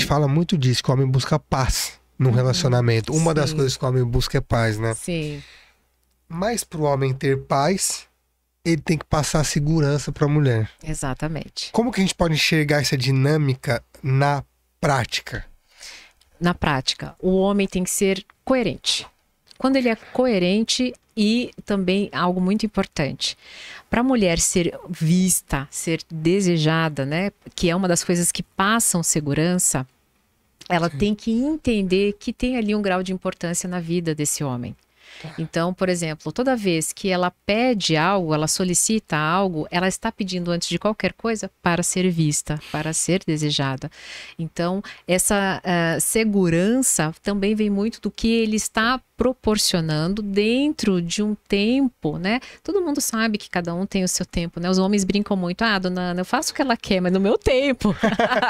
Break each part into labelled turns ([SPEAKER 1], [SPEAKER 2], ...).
[SPEAKER 1] gente fala muito disso, que o homem busca paz num uhum. relacionamento. Uma Sim. das coisas que o homem busca é paz, né? Sim. Mas para o homem ter paz, ele tem que passar segurança para a mulher. Exatamente. Como que a gente pode enxergar essa dinâmica na prática?
[SPEAKER 2] Na prática, o homem tem que ser coerente. Quando ele é coerente, e também algo muito importante. Para a mulher ser vista, ser desejada, né? Que é uma das coisas que passam segurança, ela Sim. tem que entender que tem ali um grau de importância na vida desse homem. Tá. Então, por exemplo, toda vez que ela pede algo, ela solicita algo, ela está pedindo antes de qualquer coisa para ser vista, para ser desejada. Então, essa uh, segurança também vem muito do que ele está proporcionando dentro de um tempo, né? Todo mundo sabe que cada um tem o seu tempo, né? Os homens brincam muito, ah, dona Ana, eu faço o que ela quer, mas no meu tempo.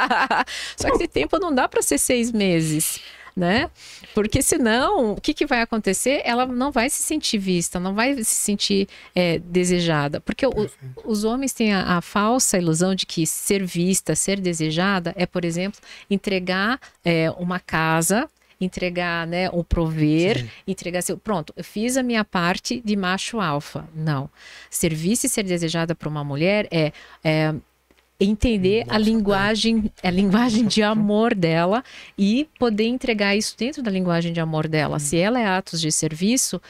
[SPEAKER 2] Só que esse tempo não dá para ser seis meses né? Porque senão, o que, que vai acontecer? Ela não vai se sentir vista, não vai se sentir é, desejada. Porque o, os homens têm a, a, falsa ilusão de que ser vista, ser desejada, é, por exemplo, entregar é, uma casa entregar, né, o prover, Sim. entregar seu, pronto, eu fiz a minha parte de macho alfa. Não. Serviço e ser desejada por uma mulher é, é entender Nossa, a linguagem, a linguagem de amor dela e poder entregar isso dentro da linguagem de amor dela. Hum. Se ela é atos de serviço,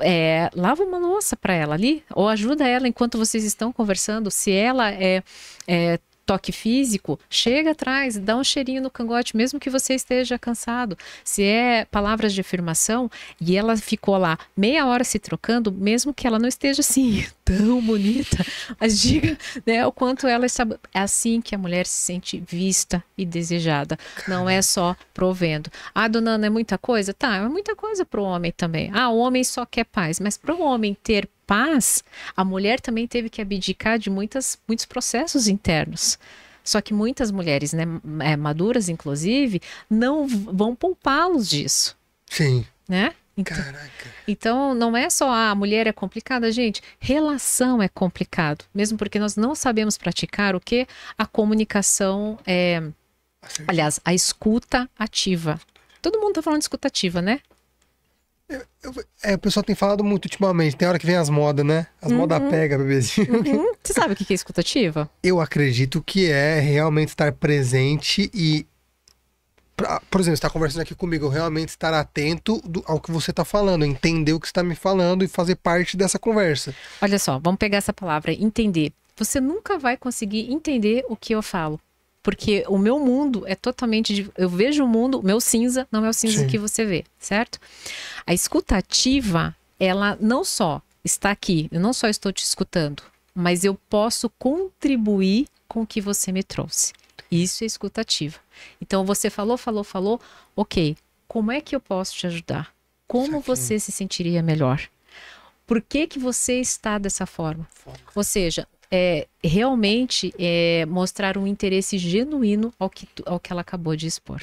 [SPEAKER 2] é, lava uma louça para ela ali, ou ajuda ela enquanto vocês estão conversando. Se ela é, é toque físico, chega atrás, dá um cheirinho no cangote, mesmo que você esteja cansado. Se é palavras de afirmação e ela ficou lá meia hora se trocando, mesmo que ela não esteja assim tão bonita, mas diga né, o quanto ela está. É assim que a mulher se sente vista e desejada. Não é só provendo. Ah, dona Ana, é muita coisa? Tá, é muita coisa para o homem também. Ah, o homem só quer paz, mas para o homem ter paz, a mulher também teve que abdicar de muitas, muitos processos internos. Só que muitas mulheres, né, é, maduras inclusive, não vão poupá-los disso. Sim. Né? Então, Caraca. Então, não é só ah, a mulher é complicada, gente. Relação é complicado, mesmo porque nós não sabemos praticar o que a comunicação é, aliás, a escuta ativa. Todo mundo está falando de escuta ativa, né?
[SPEAKER 1] Eu, eu, é, o pessoal tem falado muito ultimamente. Tem hora que vem as modas, né? As uhum. modas pega, bebezinho. Uhum. Você sabe o que é escutativa? Eu acredito que é realmente estar presente e. Pra, por exemplo, você está conversando aqui comigo, eu realmente estar atento do, ao que você está falando,
[SPEAKER 2] entender o que está me falando e fazer parte dessa conversa. Olha só, vamos pegar essa palavra, entender. Você nunca vai conseguir entender o que eu falo porque o meu mundo é totalmente. Eu vejo o mundo, meu cinza não é o cinza Sim. que você vê, certo? A escutativa ela não só está aqui, eu não só estou te escutando, mas eu posso contribuir com o que você me trouxe. Isso é escutativa Então você falou, falou, falou, ok, como é que eu posso te ajudar? Como você se sentiria melhor? Por que, que você está dessa forma? Ou seja, é, realmente é, mostrar um interesse genuíno ao que, ao que ela acabou de expor.